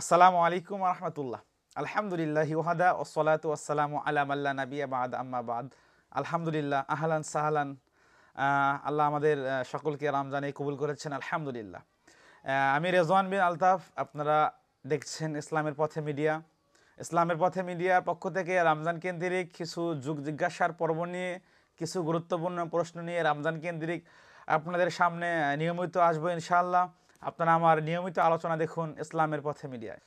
আসসালামু আলাইকুম রহমতুল্লাহ আলহামদুলিল্লাহ ওহাদা সলাত ওসালাম আলাম আল্লাহ নবী আবাদ আম্মাবাদ আলহামদুলিল্লাহ আহলান সাহালান আল্লাহ আমাদের সকলকে রামজানে কবুল করেছেন আলহামদুলিল্লাহ আমি রেজওয়ান বিন আলতাফ আপনারা দেখছেন ইসলামের পথে মিডিয়া ইসলামের পথে মিডিয়ার পক্ষ থেকে রমজান কেন্দ্রিক কিছু যুগ জিজ্ঞাসার পর্ব নিয়ে কিছু গুরুত্বপূর্ণ প্রশ্ন নিয়ে রমজান কেন্দ্রিক আপনাদের সামনে নিয়মিত আসবো ইনশাআল্লাহ আপনারা আমার নিয়মিত আলোচনা দেখুন ইসলামের পথে মিডিয়ায়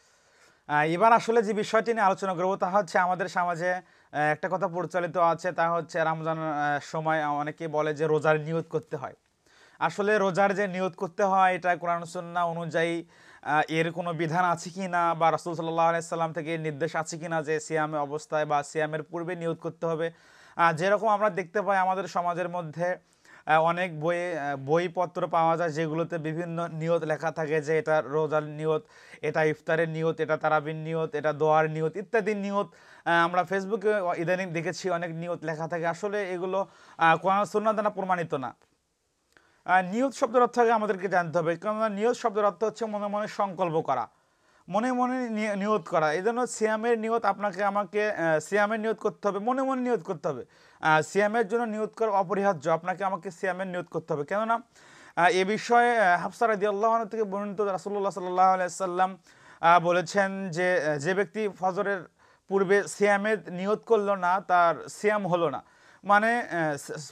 এবার আসলে যে বিষয়টি নিয়ে আলোচনা করবো তা হচ্ছে আমাদের সমাজে একটা কথা প্রচলিত আছে তা হচ্ছে রমজান সময় অনেকে বলে যে রোজার নিয়ত করতে হয় আসলে রোজার যে নিয়ত করতে হয় এটা কোরআনসন্না অনুযায়ী এর কোনো বিধান আছে কি না বা রাসুল সাল্লাহ আলাইসাল্লাম থেকে নির্দেশ আছে কি না যে সিয়ামে অবস্থায় বা সিয়ামের পূর্বে নিয়ত করতে হবে যেরকম আমরা দেখতে পাই আমাদের সমাজের মধ্যে অনেক বইয়ে বইপত্র পাওয়া যায় যেগুলোতে বিভিন্ন নিয়ত লেখা থাকে যে এটা রোজার নিয়ত এটা ইফতারের নিয়ত এটা তারাবিন নিয়ত এটা দোয়ার নিয়ত ইত্যাদি নিয়ত আমরা ফেসবুকে ইদানিং দেখেছি অনেক নিয়ত লেখা থাকে আসলে এগুলো কোনো সুন্না দানা প্রমাণিত না নিয়ত শব্দের অর্থ আগে আমাদেরকে জানতে হবে কেননা নিয়ত শব্দের অর্থ হচ্ছে মনে মনে সংকল্প করা মনে মনে নিয়োগ করা এই জন্য সিয়ামের নিয়োগ আপনাকে আমাকে সিয়ামের নিয়োগ করতে হবে মনে মনে নিয়োগ করতে হবে সিয়ামের জন্য নিয়োগ করা অপরিহার্য আপনাকে আমাকে সিয়ামের নিয়োগ করতে হবে কেননা এ বিষয়ে হাফসার আদি আল্লাহ থেকে বর্ণিত রাসুল্লাহ সাল্লাহ আলাইসাল্লাম বলেছেন যে যে ব্যক্তি ফজরের পূর্বে সিয়ামের নিয়োগ করলো না তার সিয়াম হলো না মানে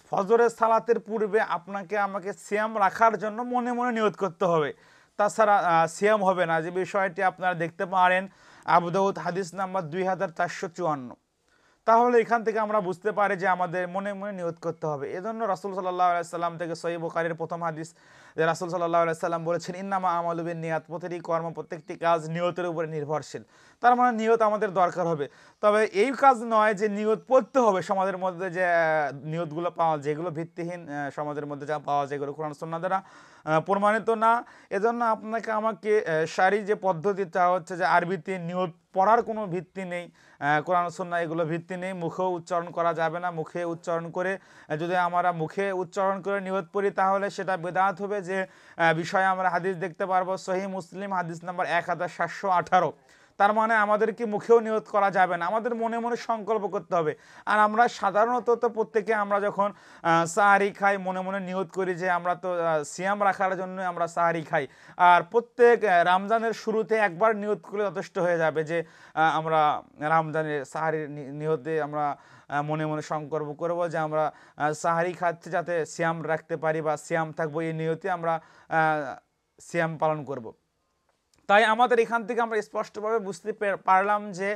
ফজরের সালাতের পূর্বে আপনাকে আমাকে সিয়াম রাখার জন্য মনে মনে নিয়োগ করতে হবে তাছাড়া সিয়াম হবে না যে বিষয়টি আপনারা দেখতে পারেন আবদৌদ হাদিস নাম্বার দুই হাজার চারশো চুয়ান্ন তাহলে এখান থেকে আমরা বুঝতে পারি যে আমাদের মনে মনে নিয়ত করতে হবে এজন্য রাসুল সাল্লাহ সাল্লাম থেকে সহি বোকারের প্রথম হাদিস যে রাসুল সাল্লাহ সাল্লাম বলেছেন ইন্নামা আমালুবিন নিয়াত প্রতিটি কর্ম প্রত্যেকটি কাজ নিয়তের উপরে নির্ভরশীল তার মানে নিয়ত আমাদের দরকার হবে তবে এই কাজ নয় যে নিয়ত পড়তে হবে সমাজের মধ্যে যে নিয়তগুলো পাওয়া যেগুলো ভিত্তিহীন সমাজের মধ্যে যা পাওয়া যেগুলো কোরআন সন্না দ্বারা প্রমাণিত না এজন্য আপনাকে আমাকে সারি যে পদ্ধতিটা হচ্ছে যে আরবিতে নিয়ত পড়ার কোনো ভিত্তি নেই কোরআন সন্না এগুলো ভিত্তি নেই মুখেও উচ্চারণ করা যাবে না মুখে উচ্চারণ করে যদি আমরা মুখে উচ্চারণ করে নিহত পড়ি তাহলে সেটা বেদাত হবে যে বিষয়ে আমরা হাদিস দেখতে পারবো সহি মুসলিম হাদিস নাম্বার এক হাজার সাতশো আঠারো তার মানে আমাদেরকে মুখেও নিয়োগ করা যাবে না আমাদের মনে মনে সংকল্প করতে হবে আর আমরা সাধারণত তো প্রত্যেকে আমরা যখন সাহারি খাই মনে মনে নিয়োগ করি যে আমরা তো সিয়াম রাখার জন্য আমরা সাহারি খাই আর প্রত্যেক রমজানের শুরুতে একবার নিয়োগ করলে যথেষ্ট হয়ে যাবে যে আমরা রমজানের সাহারির নিয়তে আমরা মনে মনে সংকল্প করব যে আমরা সাহারি খাচ্ছি যাতে সিয়াম রাখতে পারি বা সিয়াম থাকবো এই নিয়তে আমরা সিয়াম পালন করব। তাই আমাদের এখান থেকে আমরা স্পষ্টভাবে বুঝতে পারলাম যে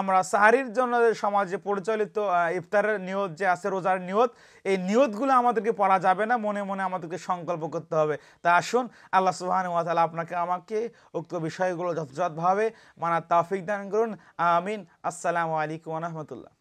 আমরা সাহারির জন্য সমাজে পরিচালিত ইফতারের নিয়ত যে আছে রোজার নিয়ত এই নিয়তগুলো আমাদেরকে পড়া যাবে না মনে মনে আমাদেরকে সংকল্প করতে হবে তা আসুন আল্লাহ সুবাহানুয়াতালা আপনাকে আমাকে উক্ত বিষয়গুলো যথাযথভাবে মানার তাফিক দান করুন আমিন আসসালামু আলাইকুম রহমতুল্লাহ